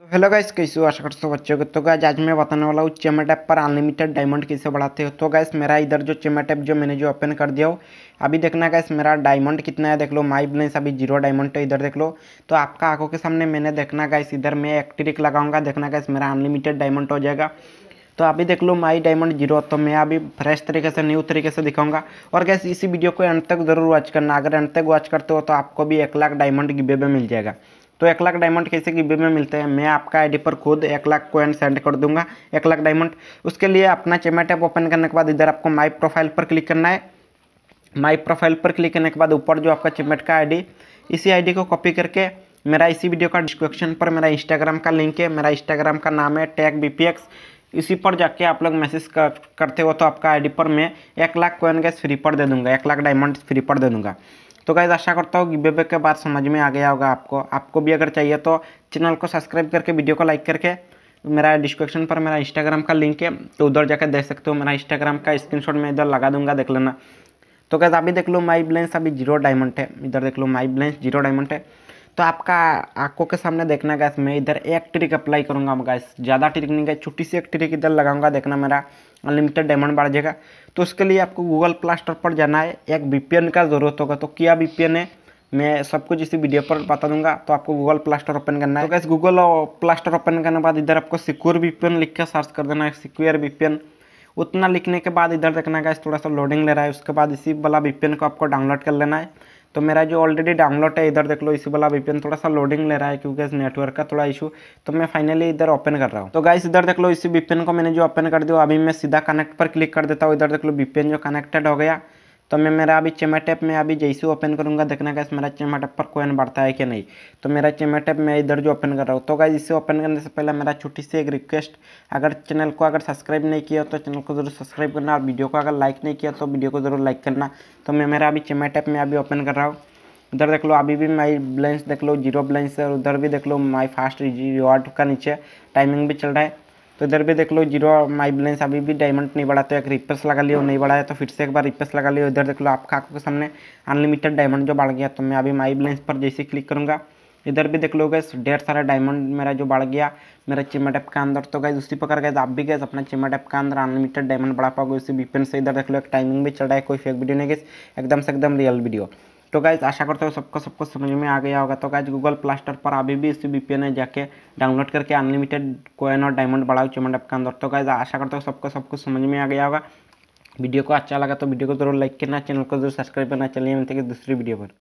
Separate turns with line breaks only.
तो hello guys कैसे हो आशा करते हो बच्चों को तो गाइस आज मैं बताने वाला हूँ चेमेट ऐप पर अनलिमिटेड डायमंड कैसे बढ़ाते हो तो गाइस मेरा इधर जो चेमेट ऐप जो मैंने जो ओपन कर दिया हो अभी देखना गाइस मेरा डायमंड कितना है देख लो माई बैलेंस अभी जीरो डायमंड है इधर देख लो तो आपका आंखों के सामने मैंने देखना गाइस इधर मैं एक ट्रिक लगाऊंगा देखना गाइस मेरा अनलिमिटेड डायमंड हो जाएगा तो अभी देख लो माई डायमंड जीरो तो मैं अभी फ्रेश तरीके से न्यू तरीके से दिखाऊंगा और गैस इसी वीडियो को एंड तक जरूर वॉच करना अगर एंड तक वॉच करते हो तो आपको भी एक लाख डायमंड गिबे में मिल जाएगा तो एक लाख डायमंड कैसे गिवे में मिलते हैं मैं आपका आईडी पर खुद एक लाख कोइन सेंड कर दूंगा एक लाख डायमंड उसके लिए अपना चेमेट ऐप ओपन करने के बाद इधर आपको माई प्रोफाइल पर क्लिक करना है माई प्रोफाइल पर क्लिक करने के बाद ऊपर जो आपका चेमेट का आई इसी आई को कॉपी करके मेरा इसी वीडियो का डिस्क्रिप्शन पर मेरा इंस्टाग्राम का लिंक है मेरा इंस्टाग्राम का नाम है टैग बी इसी पर जाके आप लोग मैसेज कर, करते हो तो आपका आईडी पर मैं एक लाख कोइन गैस फ्री पर दे दूंगा एक लाख डायमंड फ्री पर दे दूंगा तो गैस आशा करता हूँ गिवे के बाद समझ में आ गया होगा आपको आपको भी अगर चाहिए तो चैनल को सब्सक्राइब करके वीडियो को लाइक करके मेरा डिस्क्रिप्शन पर मेरा इंस्टाग्राम का लिंक है तो उधर जाकर देख सकते हो मेरा इंस्टाग्राम का स्क्रीनशॉट मैं इधर लगा दूंगा देख लेना तो गैस अभी देख लो माई ब्लेंस अभी जीरो डायमंड है इधर देख लो माई ब्लेंस जीरो डायमंड है तो आपका आंखों के सामने देखना गैस मैं इधर एक ट्रिक अप्लाई करूँगा गैस ज़्यादा ट्रिक नहीं गए छोटी सी एक ट्रिक इधर लगाऊंगा देखना मेरा अनलिमिटेड डायमंड बढ़ जाएगा तो उसके लिए आपको गूगल प्लास्टर पर जाना है एक बी का ज़रूरत होगा तो क्या बी है मैं सब कुछ इसी वीडियो पर बता दूंगा तो आपको गूगल प्लास्टर ओपन करना है तो गैस गूगल प्लास्टर ओपन करने के बाद इधर आपको सिक्योर एन लिख के सर्च कर देना है सिक्योर एन उतना लिखने के बाद इधर देखना गैस थोड़ा सा लोडिंग ले रहा है उसके बाद इसी वाला एन को आपको डाउनलोड कर लेना है तो मेरा जो ऑलरेडी डाउनलोड है इधर देख लो इसी वाला वीपीएन थोड़ा सा लोडिंग ले रहा है क्योंकि नेटवर्क का थोड़ा इशू तो मैं फाइनली इधर ओपन कर रहा हूँ तो गाइस इधर देख लो इसी वीपीएन को मैंने जो ओपन कर दिया अभी मैं सीधा कनेक्ट पर क्लिक कर देता हूँ इधर देख लो वीपीएन जो कनेक्टेड हो गया तो मैं मेरा अभी चेमेट ऐप में अभी जैसे ओपन करूँगा देखना कैसे मेरा चेमा ऐप पर कोइन बढ़ता है कि नहीं तो मेरा चेमा ऐप मैं इधर जो ओपन कर रहा हूँ तो गैस इसे ओपन करने से पहले मेरा छोटी सी एक रिक्वेस्ट अगर चैनल को अगर सब्सक्राइब नहीं किया तो चैनल को जरूर सब्सक्राइब करना और वीडियो को अगर लाइक नहीं किया तो वीडियो को जरूर लाइक करना तो मैं मेरा अभी चेमा ऐप में अभी ओपन कर रहा हूँ उधर देख लो अभी भी माई बैलेंस देख लो जीरो बैलेंस है और उधर भी देख लो माई फास्ट रिवॉर्ड का नीचे टाइमिंग भी चल रहा है तो इधर भी देख लो जीरो माई बैलेंस अभी भी डायमंड नहीं बढ़ा तो एक रिपेस लगा लियो नहीं बढ़ाया तो फिर से एक बार रिपेस लगा लियो इधर देख लो आपका आंखों के सामने अनलिमिटेड डायमंड जो बढ़ गया तो मैं अभी माई बैलेंस पर जैसे क्लिक करूँगा इधर भी देख लो गए ढेर सारा डायमंड मेरा जो बढ़ गया मेरा चिमट ऐप के अंदर तो गए उसी प्रकार गए आप भी गए अपना चिमट ऐप के अंदर अनलिमिटेड डायमंड बढ़ा पाओगे उसी बीपेन से इधर देख लो एक टाइमिंग भी चल रहा है कोई फेक वीडियो नहीं गए एकदम से एकदम रियल वीडियो तो गाइज आशा करते हो सबको सबको समझ में आ गया होगा तो गाइज गूगल प्लास्टर पर अभी भी इस वी पी जाके डाउनलोड करके अनलिमिटेड कोयन और डायमंड बढ़ाओ चमंड के अंदर तो गाइज आशा करते हो सबको सबको समझ में आ गया होगा वीडियो को अच्छा लगा तो वीडियो को जरूर लाइक करना चैनल को जरूर सब्सक्राइब करना चलिए मिलते हैं दूसरी वीडियो पर